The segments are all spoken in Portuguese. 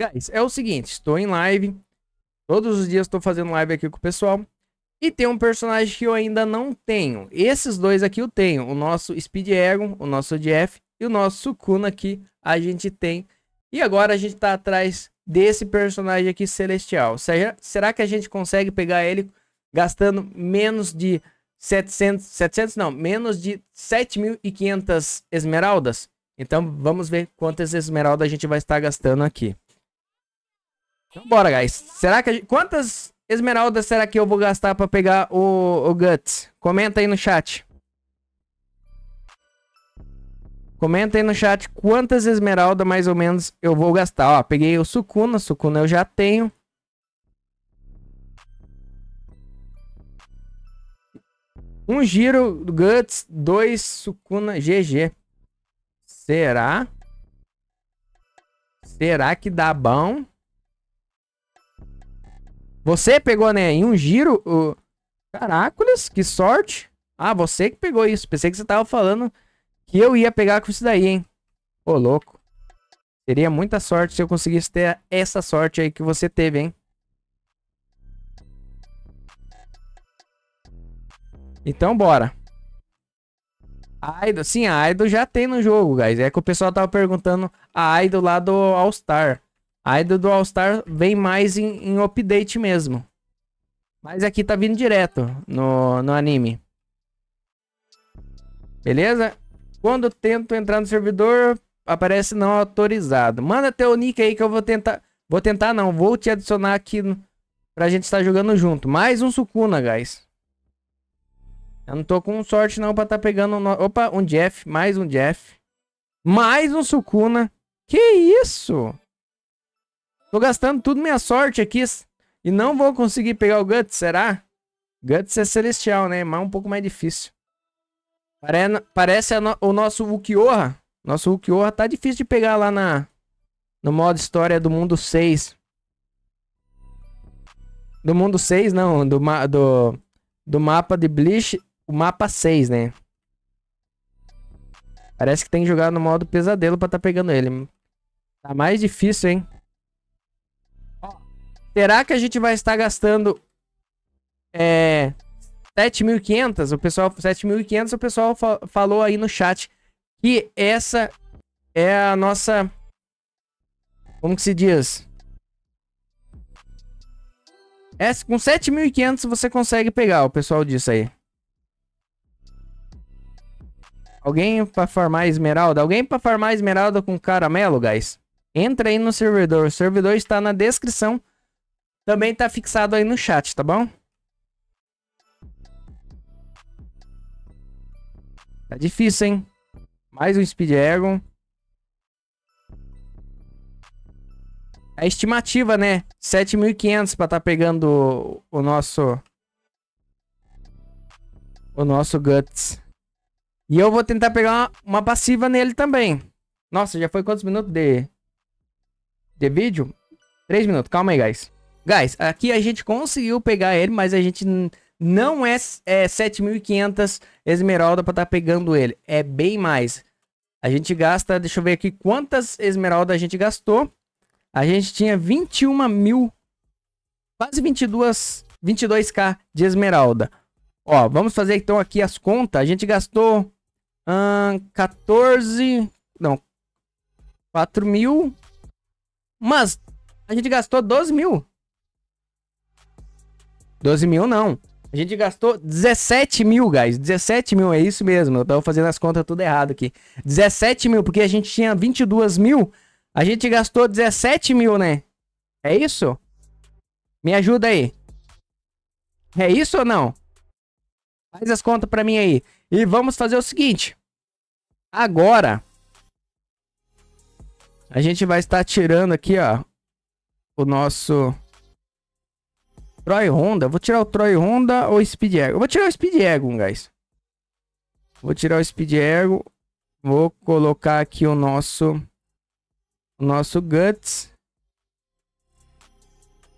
Guys, é o seguinte, estou em live. Todos os dias estou fazendo live aqui com o pessoal. E tem um personagem que eu ainda não tenho. Esses dois aqui eu tenho. O nosso Speed Egon, o nosso Jeff e o nosso Sukuna aqui a gente tem. E agora a gente está atrás desse personagem aqui celestial. Será, será que a gente consegue pegar ele gastando menos de 700, 700 não, menos de 7.500 esmeraldas? Então vamos ver quantas esmeraldas a gente vai estar gastando aqui. Então bora, guys. Será que gente... Quantas esmeraldas será que eu vou gastar pra pegar o, o Guts? Comenta aí no chat. Comenta aí no chat quantas esmeraldas mais ou menos eu vou gastar. Ó, peguei o sukuna sukuna eu já tenho. Um giro, do Guts, dois, sukuna GG. Será? Será que dá bom? Você pegou, né? Em um giro. O... Caracoles, que sorte. Ah, você que pegou isso. Pensei que você tava falando que eu ia pegar com isso daí, hein? Ô, louco. Teria muita sorte se eu conseguisse ter essa sorte aí que você teve, hein? Então, bora. A Idol, sim, a Idol já tem no jogo, guys. É que o pessoal tava perguntando a Idol lá do All Star. Aí do, do All-Star vem mais em, em, update mesmo. Mas aqui tá vindo direto no, no anime. Beleza? Quando tento entrar no servidor, aparece não autorizado. Manda teu nick aí que eu vou tentar... Vou tentar não, vou te adicionar aqui no, pra gente estar tá jogando junto. Mais um Sukuna, guys. Eu não tô com sorte não pra tá pegando... Um, opa, um Jeff, mais um Jeff. Mais um Sukuna. Que isso? Tô gastando tudo minha sorte aqui. E não vou conseguir pegar o Guts, será? Guts é celestial, né? Mas é um pouco mais difícil. Pare... Parece no... o nosso Ukioha. Nosso Ukioha tá difícil de pegar lá na... No modo história do mundo 6. Do mundo 6, não. Do, ma... do... do mapa de Bleach, o mapa 6, né? Parece que tem que jogar no modo pesadelo pra tá pegando ele. Tá mais difícil, hein? Será que a gente vai estar gastando é, 7.500? O pessoal 7.500, o pessoal fa falou aí no chat que essa é a nossa como que se diz? É, com 7.500 você consegue pegar, o pessoal disse aí. Alguém pra farmar esmeralda? Alguém pra farmar esmeralda com caramelo, guys? Entra aí no servidor. O servidor está na descrição também tá fixado aí no chat, tá bom? Tá difícil, hein? Mais um Speed Dragon. É a estimativa, né? 7.500 pra tá pegando o, o nosso... O nosso Guts. E eu vou tentar pegar uma, uma, passiva nele também. Nossa, já foi quantos minutos de... De vídeo? 3 minutos, calma aí, guys. Guys, aqui a gente conseguiu pegar ele, mas a gente não é, é 7.500 esmeralda para estar tá pegando ele. É bem mais. A gente gasta, deixa eu ver aqui quantas esmeraldas a gente gastou. A gente tinha 21 mil, quase 22, 22k de esmeralda. Ó, vamos fazer então aqui as contas. A gente gastou hum, 14, não, 4 mil, mas a gente gastou 12 mil. 12 mil não. A gente gastou 17 mil, guys. 17 mil, é isso mesmo. Eu tava fazendo as contas tudo errado aqui. 17 mil, porque a gente tinha 22 mil. A gente gastou 17 mil, né? É isso? Me ajuda aí. É isso ou não? Faz as contas pra mim aí. E vamos fazer o seguinte. Agora. A gente vai estar tirando aqui, ó. O nosso... Troy Honda. Vou tirar o Troy Honda ou Speed Ego? Vou tirar o Speed Ego, guys. Vou tirar o Speed Ego. Vou colocar aqui o nosso... O nosso Guts.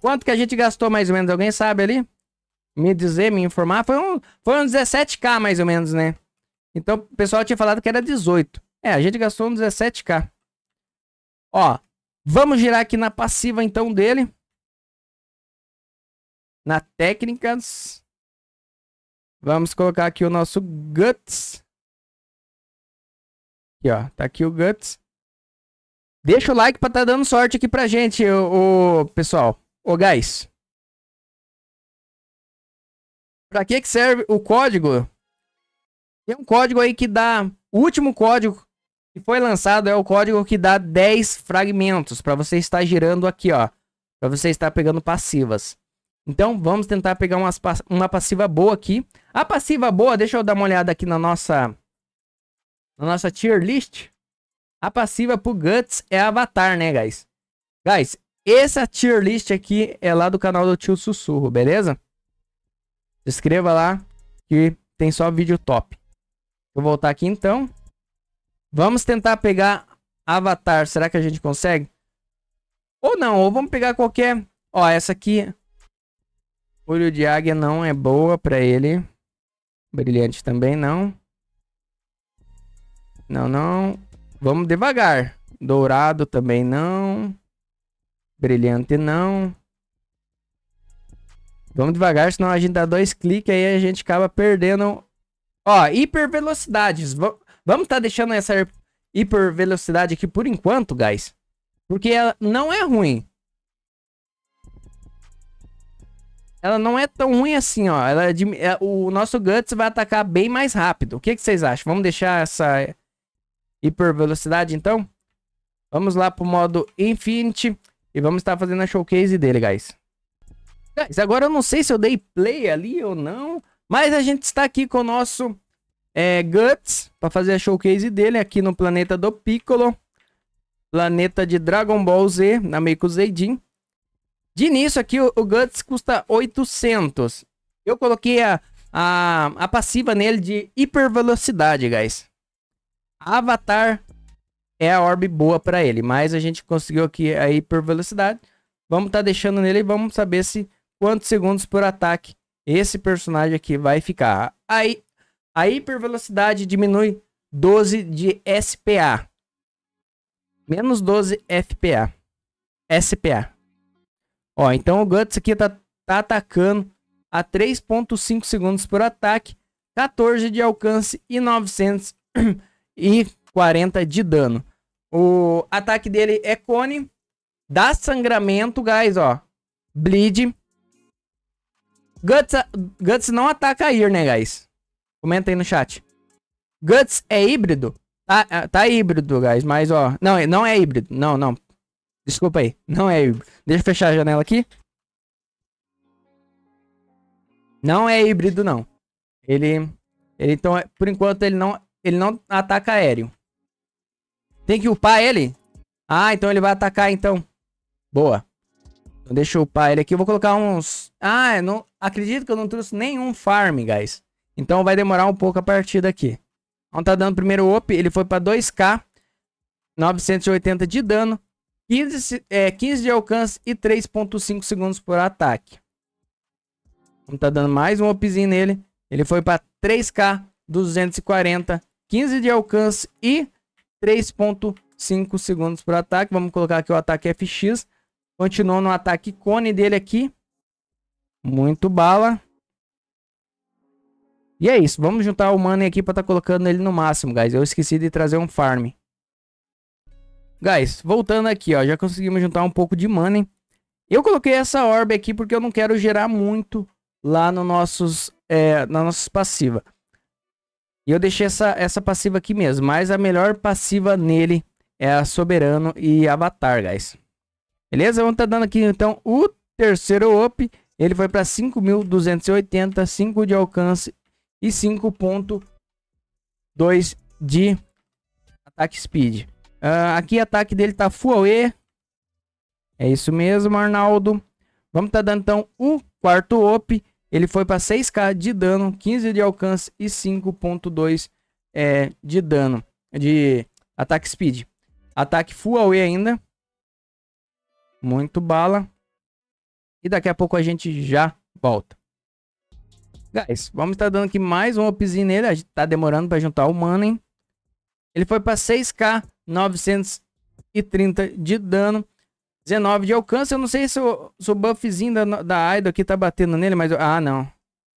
Quanto que a gente gastou mais ou menos? Alguém sabe ali? Me dizer, me informar. Foi um, foi um 17k mais ou menos, né? Então o pessoal tinha falado que era 18. É, a gente gastou um 17k. Ó, vamos girar aqui na passiva então dele na técnicas. Vamos colocar aqui o nosso Guts. Aqui, ó. Tá aqui o Guts. Deixa o like pra tá dando sorte aqui pra gente, o, o pessoal. Ô, guys. Pra que que serve o código? Tem um código aí que dá... O último código que foi lançado é o código que dá 10 fragmentos. Pra você estar girando aqui, ó. Pra você estar pegando passivas. Então vamos tentar pegar umas, uma passiva boa aqui. A passiva boa, deixa eu dar uma olhada aqui na nossa, na nossa tier list. A passiva pro Guts é Avatar, né, guys? Guys, essa tier list aqui é lá do canal do Tio Sussurro, beleza? Se inscreva lá que tem só vídeo top. Vou voltar aqui então. Vamos tentar pegar Avatar. Será que a gente consegue? Ou não, ou vamos pegar qualquer... Ó, essa aqui Olho de águia não é boa pra ele. Brilhante também não. Não, não. Vamos devagar. Dourado também não. Brilhante não. Vamos devagar, senão a gente dá dois cliques aí a gente acaba perdendo. Ó, hipervelocidades. V vamos estar tá deixando essa hipervelocidade aqui por enquanto, guys. Porque ela não é ruim. ela não é tão ruim assim, ó. Ela, é, o nosso Guts vai atacar bem mais rápido. O que, que vocês acham? Vamos deixar essa hipervelocidade, então? Vamos lá pro modo Infinity e vamos estar fazendo a showcase dele, guys. Guys, agora eu não sei se eu dei play ali ou não, mas a gente está aqui com o nosso é, Guts para fazer a showcase dele aqui no planeta do Piccolo. Planeta de Dragon Ball Z, na Meiko Zedin. De início aqui, o, Guts custa 800. Eu coloquei a, a, a passiva nele de hipervelocidade, guys. Avatar é a orb boa para ele, mas a gente conseguiu aqui a hipervelocidade. Vamos estar tá deixando nele e vamos saber se quantos segundos por ataque esse personagem aqui vai ficar. Aí a hipervelocidade diminui 12 de SPA. Menos 12 FPA. SPA. Ó, então o Guts aqui tá, tá atacando a 3.5 segundos por ataque, 14 de alcance e 940 de dano. O ataque dele é cone, dá sangramento, guys, ó. Bleed. Guts, Guts não ataca ir né, guys? Comenta aí no chat. Guts é híbrido? Tá, é, tá híbrido, guys, mas ó... Não, não é híbrido. Não, não. Desculpa aí. Não é híbrido. Deixa eu fechar a janela aqui. Não é híbrido, não. Ele, ele então, é, por enquanto, ele não, ele não ataca aéreo. Tem que upar ele? Ah, então ele vai atacar, então. Boa. Então deixa eu upar ele aqui. Eu vou colocar uns... Ah, não... acredito que eu não trouxe nenhum farm, guys. Então vai demorar um pouco a partida aqui. Então tá dando primeiro op. Ele foi pra 2k. 980 de dano. 15, é, 15 de alcance e 3.5 segundos por ataque. Vamos tá dando mais um upzinho nele. Ele foi para 3K, 240, 15 de alcance e 3.5 segundos por ataque. Vamos colocar aqui o ataque FX. Continuou no ataque cone dele aqui. Muito bala. E é isso. Vamos juntar o money aqui para estar tá colocando ele no máximo, guys. Eu esqueci de trazer um farm. Guys, voltando aqui, ó. Já conseguimos juntar um pouco de money. Eu coloquei essa orb aqui porque eu não quero gerar muito lá no nossos, é, na nossas passiva. E eu deixei essa, essa passiva aqui mesmo. Mas a melhor passiva nele é a Soberano e Avatar, guys. Beleza? Vamos tá dando aqui, então, o terceiro up. Ele foi para 5.280, 5 de alcance e 5.2 de ataque speed. Uh, aqui, ataque dele tá full E, É isso mesmo, Arnaldo. Vamos tá dando, então, o quarto op. Ele foi para 6k de dano, 15 de alcance e 5.2 é, de dano. De ataque speed. Ataque full away ainda. Muito bala. E daqui a pouco a gente já volta. Guys, vamos estar tá dando aqui mais um opzinho nele. A gente tá demorando para juntar o mana, hein? Ele foi para 6k, 930 de dano, 19 de alcance. Eu não sei se o, se o buffzinho da, da Aido aqui tá batendo nele, mas... Eu, ah, não.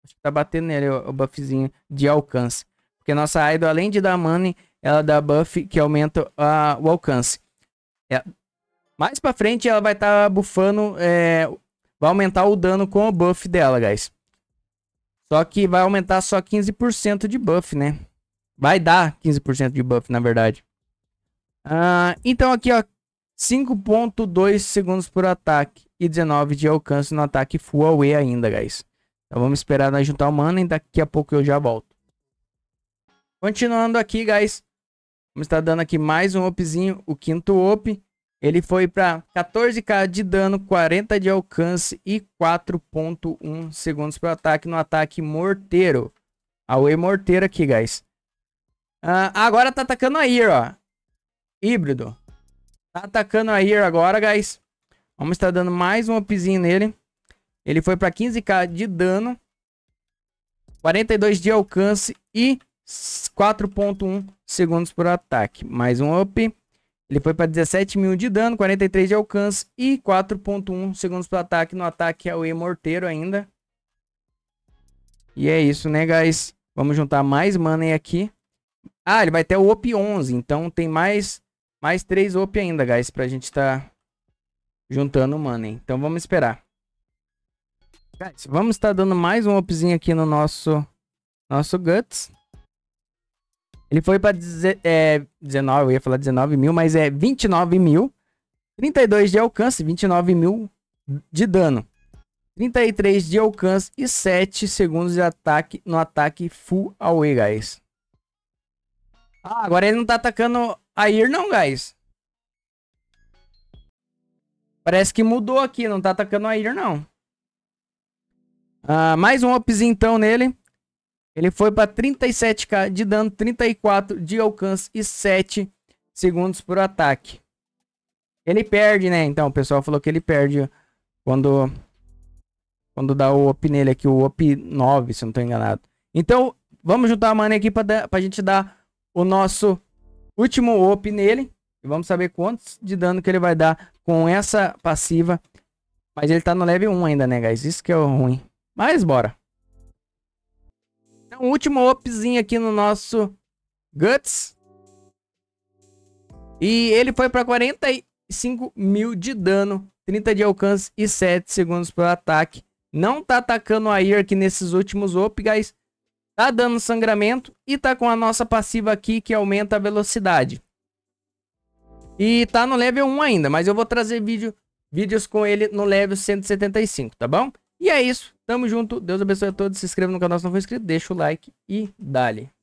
Acho que tá batendo nele o, o buffzinho de alcance. Porque nossa Aido, além de dar money, ela dá buff que aumenta a, o alcance. É. Mais para frente ela vai estar tá bufando... É, vai aumentar o dano com o buff dela, guys. Só que vai aumentar só 15% de buff, né? Vai dar 15% de buff, na verdade. Ah, então aqui, ó. 5.2 segundos por ataque e 19 de alcance no ataque full away ainda, guys. Então vamos esperar nós juntar o mana e daqui a pouco eu já volto. Continuando aqui, guys. Vamos estar dando aqui mais um opzinho o quinto op Ele foi para 14k de dano, 40 de alcance e 4.1 segundos para ataque no ataque morteiro. Away morteiro aqui, guys. Ah, agora tá atacando a Ir, ó. Híbrido. Tá atacando a Ir agora, guys. Vamos estar dando mais um upzinho nele. Ele foi pra 15k de dano. 42 de alcance e 4.1 segundos por ataque. Mais um up. Ele foi para 17 mil de dano, 43 de alcance e 4.1 segundos por ataque. No ataque é o E-Morteiro ainda. E é isso, né, guys? Vamos juntar mais money aqui. Ah, ele vai até o OP 11, então tem mais mais 3 OP ainda, guys, pra gente tá juntando money. Então vamos esperar. Guys, vamos estar tá dando mais um OPzinho aqui no nosso nosso Guts. Ele foi pra é, 19, eu ia falar 19 mil, mas é 29 mil. 32 de alcance, 29 mil de dano. 33 de alcance e 7 segundos de ataque no ataque full away, guys. Ah, agora ele não tá atacando a Ir não, guys. Parece que mudou aqui, não tá atacando a Ir não. Ah, mais um upzinho então nele. Ele foi para 37k de dano, 34 de alcance e 7 segundos por ataque. Ele perde, né? Então, o pessoal falou que ele perde quando quando dá o up nele aqui, o up 9, se não tô enganado. Então, vamos juntar a mana aqui para a gente dar o nosso último op nele. E vamos saber quantos de dano que ele vai dar com essa passiva. Mas ele tá no level 1 ainda, né, guys? Isso que é o ruim. Mas bora. Então, último opzinho aqui no nosso Guts. E ele foi pra 45 mil de dano, 30 de alcance e 7 segundos pro ataque. Não tá atacando a Ear aqui nesses últimos op, guys tá dando sangramento e tá com a nossa passiva aqui que aumenta a velocidade. E tá no level 1 ainda, mas eu vou trazer vídeo, vídeos com ele no level 175, tá bom? E é isso, tamo junto, Deus abençoe a todos, se inscreva no canal se não for inscrito, deixa o like e dale.